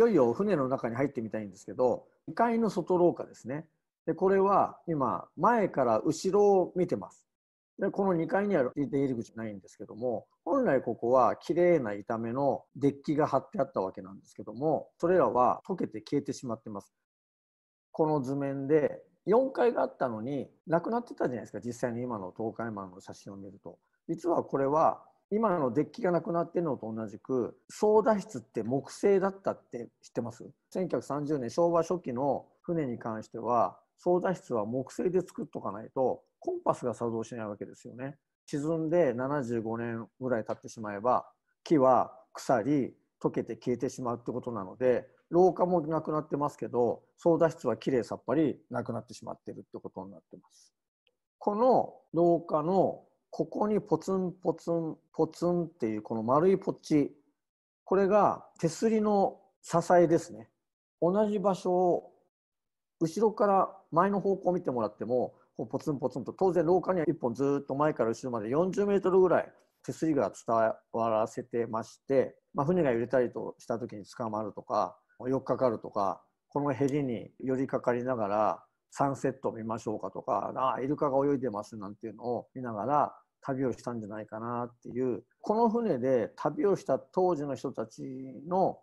よいよ船の中に入ってみたいんですけど2階の外廊下ですねでこれは今前から後ろを見てますでこの2階には出入り口ないんですけども本来ここは綺麗な板目のデッキが張ってあったわけなんですけどもそれらは溶けて消えてしまってますこの図面で4階があったのになくなってたじゃないですか実際に今の東海マンの写真を見ると実はこれは今のデッキがなくなってるのと同じく操舵室って木製だったって知ってます ?1930 年昭和初期の船に関しては操舵室は木製で作っとかないとコンパスが作動しないわけですよね。沈んで75年ぐらい経ってしまえば木は腐り溶けて消えてしまうってことなので廊下もなくなってますけど操舵室はきれいさっぱりなくなってしまってるってことになってます。この廊下のここにポツンポツンポツンっていうこの丸いポッチこれが手すりの支えですね同じ場所を後ろから前の方向を見てもらってもポツンポツンと当然廊下には1本ずっと前から後ろまで40メートルぐらい手すりが伝わらせてまして、まあ、船が揺れたりとした時に捕まるとかよっかかるとかこのへりに寄りかかりながらサンセットを見ましょうかとか、ああ、イルカが泳いでますなんていうのを見ながら旅をしたんじゃないかなっていう、この船で旅をした当時の人たちの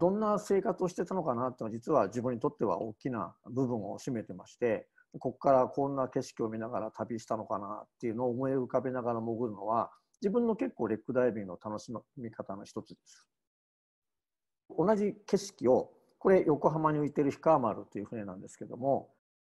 どんな生活をしてたのかなっていうのは実は自分にとっては大きな部分を占めてまして、ここからこんな景色を見ながら旅したのかなっていうのを思い浮かべながら潜るのは、自分の結構レックダイビングの楽しみ方の一つです。同じ景色をこれ横浜に浮いてる氷川丸という船なんですけども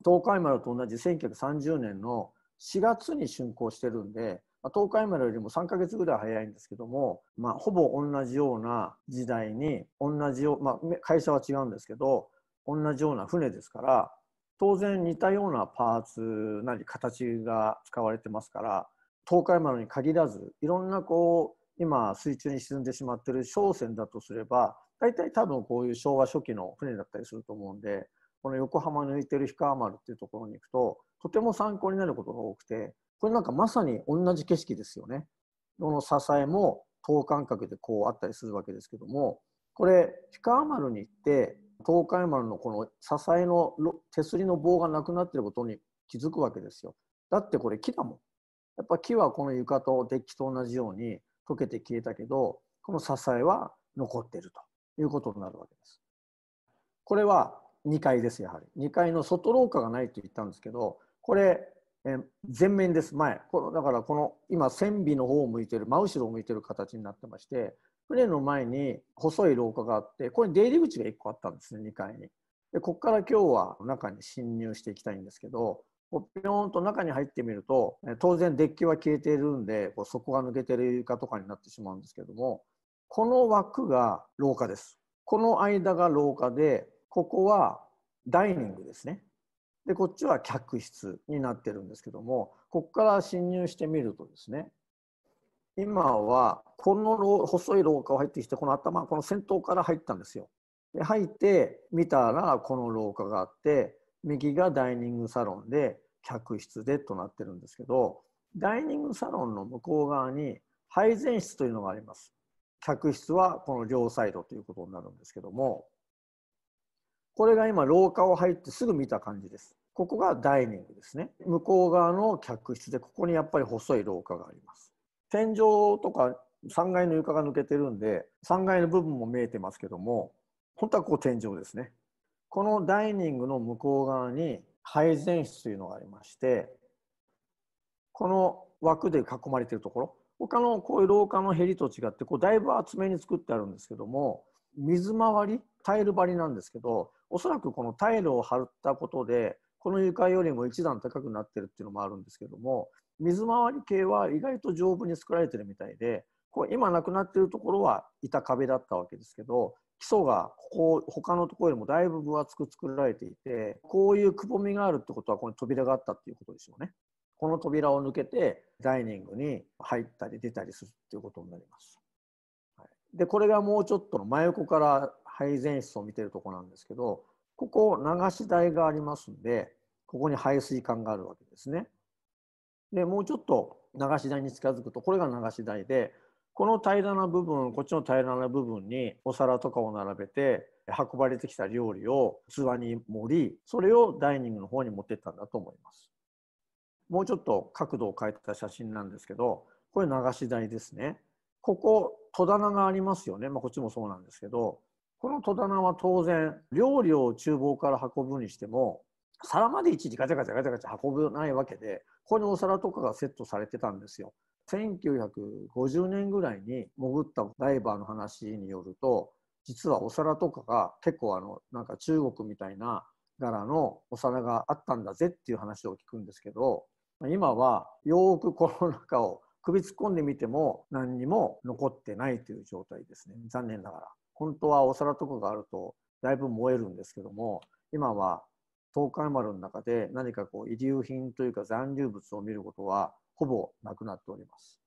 東海丸と同じ1930年の4月に竣工してるんで、ま東海丸よりも3ヶ月ぐらい早いんですけども、まあ、ほぼ同じような時代に同じよう、まあ、会社は違うんですけど同じような船ですから当然似たようなパーツなり形が使われてますから東海丸に限らずいろんなこう今水中に沈んでしまってる商船だとすれば大体多分こういう昭和初期の船だったりすると思うんでこの横浜抜いてる氷川丸っていうところに行くと、とても参考になることが多くて、これなんかまさに同じ景色ですよね。この支えも等間隔でこうあったりするわけですけども、これ、氷川丸に行って、東海丸のこの支えの手すりの棒がなくなってることに気づくわけですよ。だってこれ木だもん。やっぱ木はこの床とデッキと同じように溶けて消えたけど、この支えは残ってるということになるわけです。これは2階です、やはり。2階の外廊下がないと言ったんですけど、これ、え前面です、前。このだから、この今、船尾の方を向いてる、真後ろを向いてる形になってまして、船の前に細い廊下があって、これに出入り口が1個あったんですね、2階に。で、ここから今日は中に侵入していきたいんですけど、こうピョーンと中に入ってみると、当然デッキは消えているんで、こう底が抜けてる床とかになってしまうんですけども、この枠が廊下です。この間が廊下で、ここはダイニングですね。でこっちは客室になってるんですけどもここから侵入してみるとですね今はこの細い廊下を入ってきてこの頭この先頭から入ったんですよ。で入って見たらこの廊下があって右がダイニングサロンで客室でとなってるんですけどダイニングサロンの向こう側に配膳室というのがあります。客室はこの両サイドということになるんですけどもこれが今廊下を入ってすぐ見た感じです。ここがダイニングですね。向こう側の客室で、ここにやっぱり細い廊下があります。天井とか3階の床が抜けてるんで、3階の部分も見えてますけども、本当はここ天井ですね。このダイニングの向こう側に配膳室というのがありまして、この枠で囲まれているところ、他のこういう廊下のへりと違って、こうだいぶ厚めに作ってあるんですけども、水回りタイル張りなんですけどおそらくこのタイルを張ったことでこの床よりも1段高くなってるっていうのもあるんですけども水回り系は意外と丈夫に作られてるみたいでこう今なくなってるところは板壁だったわけですけど基礎がここ他のところよりもだいぶ分厚く作られていてこういうくぼみがあるってことはこの扉があったっていうことでしょうねこの扉を抜けてダイニングに入ったり出たりするっていうことになりますでこれがもうちょっとの真横から配膳室を見てるとこなんですけどここ流し台がありますんでここに排水管があるわけですね。でもうちょっと流し台に近づくとこれが流し台でこの平らな部分こっちの平らな部分にお皿とかを並べて運ばれてきた料理を器に盛りそれをダイニングの方に持ってったんだと思います。もうちょっと角度を変えた写真なんですけどこれ流し台ですね。ここ戸棚がありますよね、まあ、こっちもそうなんですけどこの戸棚は当然料理を厨房から運ぶにしても皿までいちいちガチャガチャガチャガチャ運ぶないわけでここにお皿とかがセットされてたんですよ。1950年ぐらいに潜ったダイバーの話によると実はお皿とかが結構あのなんか中国みたいな柄のお皿があったんだぜっていう話を聞くんですけど今はよーくこの中を首突っ込んでみても何にも残ってないという状態ですね。残念ながら。本当はお皿とかがあるとだいぶ燃えるんですけども、今は東海丸の中で何かこう遺留品というか残留物を見ることはほぼなくなっております。